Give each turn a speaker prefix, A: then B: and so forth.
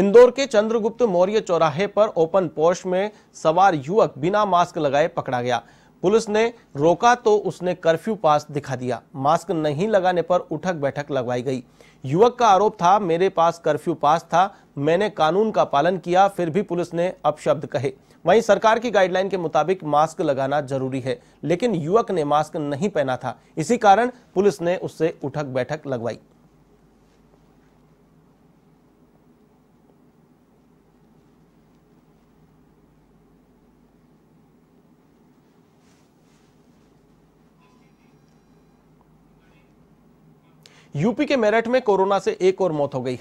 A: इंदौर के चंद्रगुप्त मौर्य चौराहे पर ओपन पोस्ट में सवार युवक बिना मास्क लगाए पकड़ा गया पुलिस ने रोका तो उसने कर्फ्यू पास दिखा दिया मास्क नहीं लगाने पर उठक बैठक लगवाई गई युवक का आरोप था मेरे पास कर्फ्यू पास था मैंने कानून का पालन किया फिर भी पुलिस ने अपशब्द कहे वहीं सरकार की गाइडलाइन के मुताबिक मास्क लगाना जरूरी है लेकिन युवक ने मास्क नहीं पहना था इसी कारण पुलिस ने उससे उठक बैठक लगवाई
B: यूपी के मेरठ में कोरोना से एक और मौत हो गई